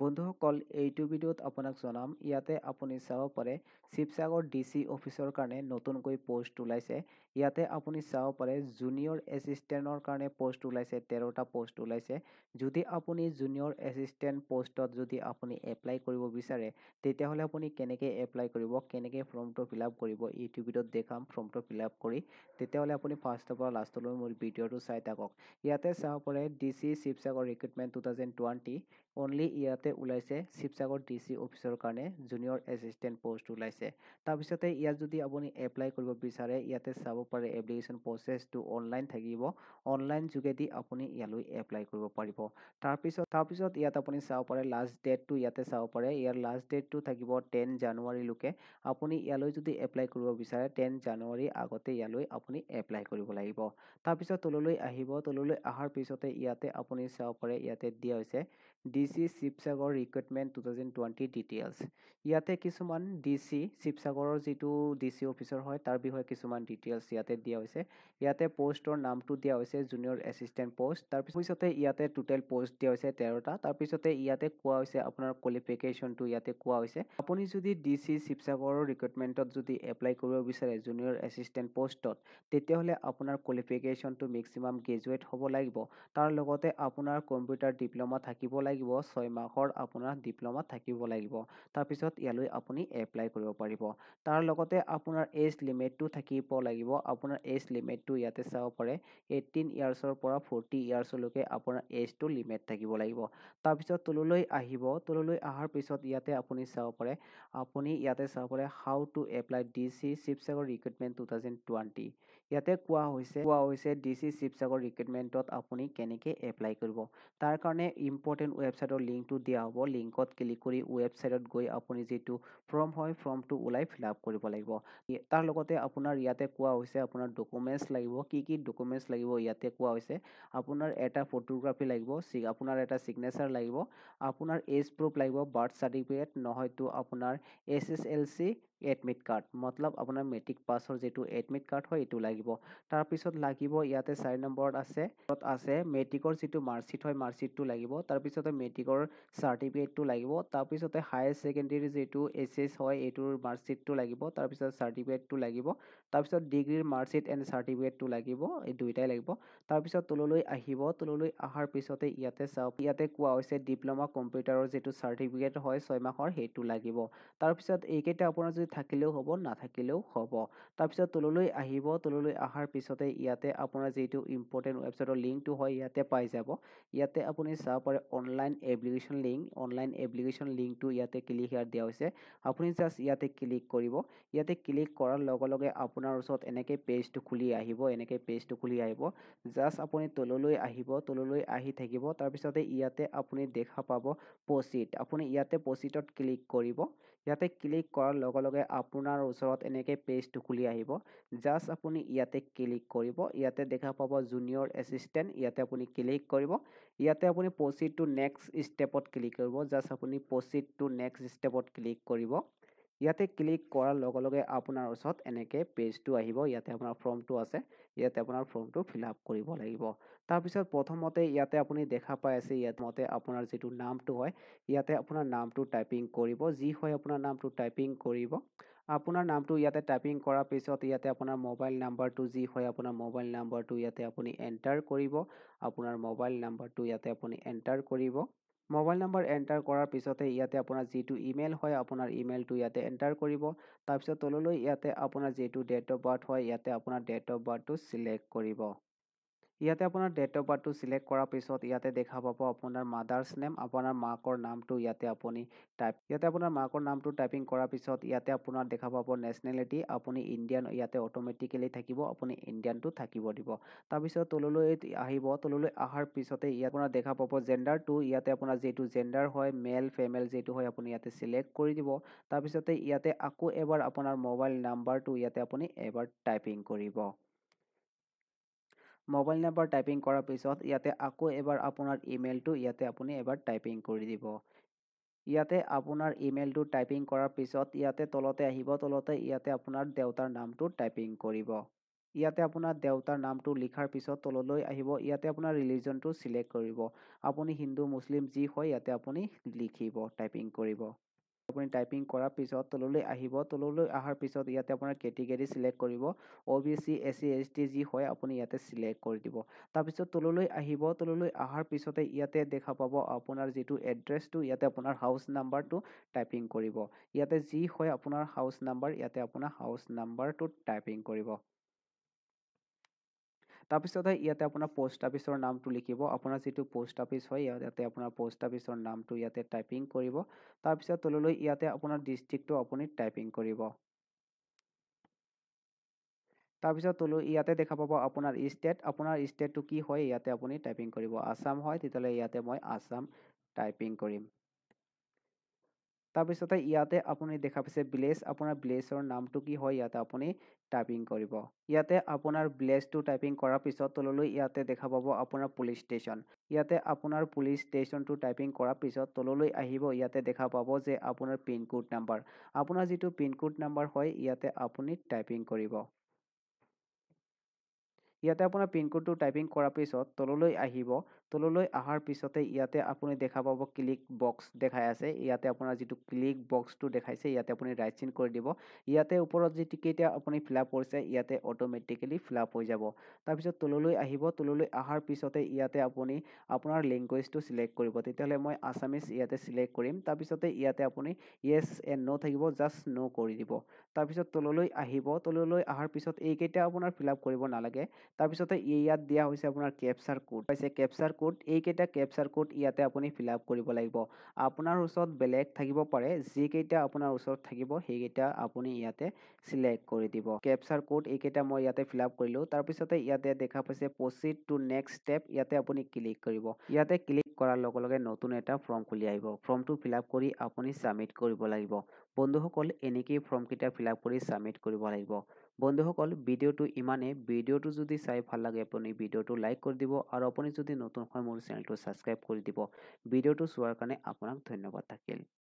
বন্ধুসকল এইটো ভিডিঅ'ত আপোনাক জনাম ইয়াতে আপুনি চাব পাৰে শিৱসাগৰ ডি চি অফিচৰ কাৰণে নতুনকৈ প'ষ্ট ওলাইছে ইয়াতে আপুনি চাব পাৰে জুনিয়ৰ এছিষ্টেণ্টৰ কাৰণে প'ষ্ট ওলাইছে তেৰটা প'ষ্ট ওলাইছে যদি আপুনি জুনিয়ৰ এছিষ্টেণ্ট প'ষ্টত যদি আপুনি এপ্লাই কৰিব বিচাৰে তেতিয়াহ'লে আপুনি কেনেকৈ এপ্লাই কৰিব কেনেকৈ ফৰ্মটো ফিল আপ কৰিব ইউটিউব ভিডিঅ'ত দেখাম ফৰ্মটো ফিল আপ কৰি তেতিয়াহ'লে আপুনি ফাৰ্ষ্টৰ পৰা লাষ্টলৈ মোৰ ভিডিঅ'টো চাই থাকক ইয়াতে চাব পাৰে D C Sivasagar recruitment two thousand twenty only ইয়াতে ওলাইছে শিৱসাগৰ ডি চি অফিচৰ কাৰণে জুনিয়ৰ এচিষ্টেণ্ট পষ্ট ওলাইছে তাৰপিছতে ইয়াত যদি আপুনি এপ্লাই কৰিব বিচাৰে ইয়াতে চাব পাৰে এপ্লিকেশ্যন প্ৰচেছটো অনলাইন থাকিব অনলাইন যোগেদি আপুনি ইয়ালৈ এপ্লাই কৰিব পাৰিব তাৰপিছত তাৰপিছত ইয়াত আপুনি চাব পাৰে লাষ্ট ডেটটো ইয়াতে চাব পাৰে ইয়াৰ লাষ্ট ডেটটো থাকিব টেন জানুৱাৰীলৈকে আপুনি ইয়ালৈ যদি এপ্লাই কৰিব বিচাৰে টেন জানুৱাৰীৰ আগতে ইয়ালৈ আপুনি এপ্লাই কৰিব লাগিব তাৰপিছত তললৈ আহিব তললৈ অহাৰ পিছতে ইয়াতে আপুনি চাব পাৰে ইয়াতে দিয়া হৈছে DC Sivasagar recruitment two thousand twenty details ইয়াতে কিছুমান ডি চি শিৱসাগৰৰ যিটো ডি চি অফিচৰ হয় তাৰ বিষয়ে কিছুমান ডিটেইলছ ইয়াতে দিয়া হৈছে ইয়াতে পষ্টৰ নামটো দিয়া হৈছে জুনিয়ৰ এছিষ্টেণ্ট পষ্ট তাৰপিছতে ইয়াতে টোটেল পষ্ট দিয়া হৈছে তেৰটা তাৰপিছতে ইয়াতে কোৱা হৈছে আপোনাৰ কোৱালিফিকেশ্যনটো ইয়াতে কোৱা হৈছে আপুনি যদি ডি চি শিৱসাগৰৰ ৰিক্ৰুইটমেণ্টত যদি এপ্লাই কৰিব বিচাৰে জুনিয়ৰ এছিষ্টেণ্ট পষ্টত তেতিয়াহ'লে আপোনাৰ কোৱালিফিকেশ্যনটো মেক্সিমাম গ্ৰেজুৱেট হ'ব লাগিব তাৰ লগতে আপোনাৰ কম্পিউটাৰ ডিপ্ল'মা থাকিব লাগিব লাগিব ছয় মাহৰ আপোনাৰ ডিপ্ল'মা থাকিব লাগিব তাৰপিছত ইয়ালৈ আপুনি এপ্লাই কৰিব পাৰিব তাৰ লগতে আপোনাৰ এজ লিমিটটো থাকিব লাগিব আপোনাৰ এজ লিমিটটো ইয়াতে চাব পাৰে এইটিন ইয়াৰ্ছৰ পৰা ফৰ্টি ইয়াৰ্ছলৈকে আপোনাৰ এজটো লিমিট থাকিব লাগিব তাৰপিছত তললৈ আহিব তললৈ অহাৰ পিছত ইয়াতে আপুনি চাব পাৰে আপুনি ইয়াতে চাব পাৰে how to apply D C Sivasagar recruitment two thousand twenty ইয়াতে কোৱা হৈছে কোৱা হৈছে ডি চি শিৱসাগৰ ৰিক্ৰুইটমেণ্টত আপুনি কেনেকৈ এপ্লাই কৰিব তাৰ কাৰণে ইম্পৰ্টেণ্ট ৱেবছাইটৰ লিংকটো দিয়া হ'ব লিংকত ক্লিক কৰি ৱেবছাইটত গৈ আপুনি যিটো ফৰ্ম হয় ফৰ্মটো ওলাই ফিল আপ কৰিব লাগিব তাৰ লগতে আপোনাৰ ইয়াতে কোৱা হৈছে আপোনাৰ ডকুমেণ্টছ লাগিব কি কি ডকুমেণ্টছ লাগিব ইয়াতে কোৱা হৈছে আপোনাৰ এটা ফটোগ্ৰাফি লাগিব আপোনাৰ এটা চিগনেচাৰ লাগিব আপোনাৰ এজ প্ৰুফ লাগিব বাৰ্থ চাৰ্টিফিকেট নহয়তো আপোনাৰ S S L C admit card মতলব আপনার মেট্রিক পাসর যে এডমিট কার্ড হয় এই লাগবে তারপর লাগিব ইয়াতে চার নম্বর আছে আছে মেট্রিকর যে মার্কশিট হয় মার্কশিট লাগবে তারপরে মেট্রিকর সার্টিফিকেট লাগবে তারপরে হায়ার সেকেন্ডের যে এস এস হয় এইটার মার্কশিট লাগবে তারপর সার্টিফিকেট লাগবে তাৰপিছত ডিগ্ৰী মাৰ্কশ্বিট এণ্ড চাৰ্টিফিকেটটো লাগিব এই দুয়োটাই লাগিব তাৰপিছত তললৈ আহিব তললৈ অহাৰ পিছতে ইয়াতে চাওক ইয়াতে কোৱা হৈছে ডিপ্ল'মা কম্পিউটাৰৰ যিটো চাৰ্টিফিকেট হয় ছয় মাহৰ সেইটো লাগিব তাৰপিছত এইকেইটা আপোনাৰ যদি থাকিলেও হ'ব নাথাকিলেও হ'ব তাৰপিছত তললৈ আহিব তললৈ অহাৰ পিছতে ইয়াতে আপোনাৰ যিটো ইম্পৰ্টেণ্ট ৱেবছাইটৰ লিংকটো হয় ইয়াতে পাই যাব ইয়াতে আপুনি চাব পাৰে online application link online application লিংকটো ইয়াতে ক্লিক ইয়াত দিয়া হৈছে আপুনি জাষ্ট ইয়াতে ক্লিক কৰিব ইয়াতে ক্লিক কৰাৰ লগে লগে আপুনি আপোনাৰ ওচৰত এনেকৈ পেজটো খুলি আহিব এনেকৈ পেজটো খুলি আহিব জাষ্ট আপুনি তললৈ আহিব তললৈ আহি থাকিব তাৰপিছতে ইয়াতে আপুনি দেখা পাব পচিট আপুনি ইয়াতে পচিটত ক্লিক কৰিব ইয়াতে ক্লিক কৰাৰ লগে লগে আপোনাৰ ওচৰত এনেকৈ পেজটো খুলি আহিব জাষ্ট আপুনি ইয়াতে ক্লিক কৰিব ইয়াতে দেখা পাব জুনিয়ৰ এচিষ্টেণ্ট ইয়াতে আপুনি ক্লিক কৰিব ইয়াতে আপুনি পচিটটো নেক্সট ষ্টেপত ক্লিক কৰিব জাষ্ট আপুনি পচিটটো নেক্সট ষ্টেপত ক্লিক কৰিব ইয়াতে ক্লিক কৰাৰ লগে লগে আপোনাৰ ওচৰত এনেকৈ পেজটো আহিব ইয়াতে আপোনাৰ ফৰ্মটো আছে ইয়াতে আপোনাৰ ফৰ্মটো ফিল আপ কৰিব লাগিব তাৰপিছত প্ৰথমতে ইয়াতে আপুনি দেখা পাই আছে ইয়াত মতে আপোনাৰ যিটো নামটো হয় ইয়াতে আপোনাৰ নামটো টাইপিং কৰিব যি হয় আপোনাৰ নামটো টাইপিং কৰিব আপোনাৰ নামটো ইয়াতে টাইপিং কৰাৰ পিছত ইয়াতে আপোনাৰ মোবাইল নাম্বাৰটো যি হয় আপোনাৰ মোবাইল নাম্বাৰটো ইয়াতে আপুনি এণ্টাৰ কৰিব আপোনাৰ মোবাইল নাম্বাৰটো ইয়াতে আপুনি এণ্টাৰ কৰিব মোবাইল নম্বৰ এণ্টাৰ কৰাৰ পিছতে ইয়াতে আপোনাৰ যিটো ইমেইল হয় আপোনাৰ ইমেইলটো ইয়াতে এণ্টাৰ কৰিব তাৰপিছত তললৈ ইয়াতে আপোনাৰ যিটো ডেট অফ বাৰ্থ হয় ইয়াতে আপোনাৰ ডেট অফ বাৰ্থটো চিলেক্ট কৰিব ইয়াতে আপোনাৰ ডেট অফ বাৰ্থটো চিলেক্ট কৰাৰ পিছত ইয়াতে দেখা পাব আপোনাৰ মাদাৰ্ছ নেম আপোনাৰ মাকৰ নামটো ইয়াতে আপুনি টাইপ ইয়াতে আপোনাৰ মাকৰ নামটো টাইপিং কৰাৰ পিছত ইয়াতে আপোনাৰ দেখা পাব নেশ্যনেলিটি আপুনি ইণ্ডিয়ান ইয়াতে অট'মেটিকেলি থাকিব আপুনি ইণ্ডিয়ানটো থাকিব দিব তাৰপিছত তললৈ আহিব তললৈ অহাৰ পিছতে ইয়াত আপোনাৰ দেখা পাব জেণ্ডাৰটো ইয়াতে আপোনাৰ যিটো জেণ্ডাৰ হয় মেল ফেমেল যিটো হয় আপুনি ইয়াতে চিলেক্ট কৰি দিব তাৰপিছতে ইয়াতে আকৌ এবাৰ আপোনাৰ মোবাইল নাম্বাৰটো ইয়াতে আপুনি এবাৰ টাইপিং কৰিব মোবাইল নাম্বাৰ টাইপিং কৰাৰ পিছত ইয়াতে আকৌ এবাৰ আপোনাৰ ইমেইলটো ইয়াতে আপুনি এবাৰ টাইপিং কৰি দিব ইয়াতে আপোনাৰ ইমেইলটো টাইপিং কৰাৰ পিছত ইয়াতে তলতে আহিব তলতে ইয়াতে আপোনাৰ দেউতাৰ নামটো টাইপিং কৰিব ইয়াতে আপোনাৰ দেউতাৰ নামটো লিখাৰ পিছত তললৈ আহিব ইয়াতে আপোনাৰ ৰিলিজনটো চিলেক্ট কৰিব আপুনি হিন্দু মুছলিম যি হয় ইয়াতে আপুনি লিখিব টাইপিং কৰিব আপুনি টাইপিং কৰাৰ পিছত তললৈ আহিব তললৈ অহাৰ পিছত ইয়াতে আপোনাৰ কেটেগৰী ছিলেক্ট কৰিব O' B C S C H T যি হয় আপুনি ইয়াতে ছিলেক্ট কৰি দিব তাৰপিছত তললৈ আহিব তললৈ অহাৰ পিছতে ইয়াতে দেখা পাব আপোনাৰ যিটো এড্ৰেছটো ইয়াতে আপোনাৰ হাউচ নাম্বাৰটো টাইপিং কৰিব ইয়াতে যি হয় আপোনাৰ হাউচ নাম্বাৰ ইয়াতে আপোনাৰ হাউচ নাম্বাৰটো টাইপিং কৰিব তাৰপিছতে ইয়াতে আপোনাৰ পোষ্ট অফিচৰ নামটো লিখিব আপোনাৰ যিটো পোষ্ট অফিচ হয় ইয়াতে আপোনাৰ পোষ্ট অফিচৰ নামটো ইয়াতে টাইপিং কৰিব তাৰপিছত তললৈ ইয়াতে আপোনাৰ ডিষ্ট্ৰিক্টটো আপুনি টাইপিং কৰিব তাৰপিছত তলৈ ইয়াতে দেখা পাব আপোনাৰ ষ্টেট আপোনাৰ ষ্টেটটো কি হয় ইয়াতে আপুনি টাইপিং কৰিব আছাম হয় তেতিয়াহ'লে ইয়াতে মই আছাম টাইপিং কৰিম তাৰপিছতে ইয়াতে আপুনি দেখা পাইছে ভিলেজ আপোনাৰ ভিলেজৰ নামটো কি হয় ইয়াতে আপুনি টাইপিং কৰিব ইয়াতে আপোনাৰ ব্লেচটো টাইপিং কৰাৰ পিছত তললৈ ইয়াতে দেখা পাব আপোনাৰ পুলিচ ষ্টেচন ইয়াতে আপোনাৰ পুলিচ ষ্টেচনটো টাইপিং কৰাৰ পিছত তললৈ আহিব ইয়াতে দেখা পাব যে আপোনাৰ পিনক'ড নাম্বাৰ আপোনাৰ যিটো পিনক'ড নাম্বাৰ হয় ইয়াতে আপুনি টাইপিং কৰিব ইয়াতে আপোনাৰ পিনকোডটো টাইপিং কৰাৰ পিছত তললৈ আহিব তললৈ অহাৰ পিছতে ইয়াতে আপুনি দেখা পাব ক্লিক বক্স দেখাই আছে ইয়াতে আপোনাৰ যিটো ক্লিক বক্সটো দেখাইছে ইয়াতে আপুনি ৰাইট চিন কৰি দিব ইয়াতে ওপৰত যিটো কেইটা আপুনি ফিল আপ কৰিছে ইয়াতে অট'মেটিকেলি ফিল আপ হৈ যাব তাৰপিছত তললৈ আহিব তললৈ অহাৰ পিছতে ইয়াতে আপুনি আপোনাৰ লেংগুৱেজটো ছিলেক্ট কৰিব তেতিয়াহ'লে মই আছামিজ ইয়াতে ছিলেক্ট কৰিম তাৰপিছতে ইয়াতে আপুনি য়েছ এণ্ড ন' থাকিব জাষ্ট ন' কৰি দিব তাৰপিছত তললৈ আহিব তললৈ অহাৰ পিছত এইকেইটা আপোনাৰ ফিল আপ কৰিব নালাগে তাৰপিছতে ইয়াত দিয়া হৈছে আপোনাৰ কেপচাৰ কোড পাইছে কেপচাৰ কোড এইকেইটা কেপচাৰ কোড ইয়াতে আপুনি ফিল আপ কৰিব লাগিব আপোনাৰ ওচৰত বেলেগ থাকিব পাৰে যিকেইটা আপোনাৰ ওচৰত থাকিব সেইকেইটা আপুনি ইয়াতে চিলেক্ট কৰি দিব কেপচাৰ কোড এইকেইটা মই ইয়াতে ফিল আপ কৰিলোঁ তাৰপিছতে ইয়াতে দেখা পাইছে প্ৰচিড টু নেক্সট ষ্টেপ ইয়াতে আপুনি ক্লিক কৰিব ইয়াতে ক্লিক কৰাৰ লগে লগে নতুন এটা ফৰ্ম খুলি আহিব ফৰ্মটো ফিল আপ কৰি আপুনি ছাবমিট কৰিব লাগিব বন্ধুসকল এনেকেই ফৰ্মকেইটা ফিল আপ কৰি ছাবমিট কৰিব লাগিব বন্ধুসকল ভিডিঅ'টো ইমানেই ভিডিঅ'টো যদি চাই ভাল লাগে আপুনি ভিডিঅ'টো লাইক কৰি দিব আৰু আপুনি যদি নতুন হয় মোৰ চেনেলটো ছাবস্ক্ৰাইব কৰি দিব ভিডিঅ'টো চোৱাৰ কাৰণে আপোনাক ধন্যবাদ থাকিল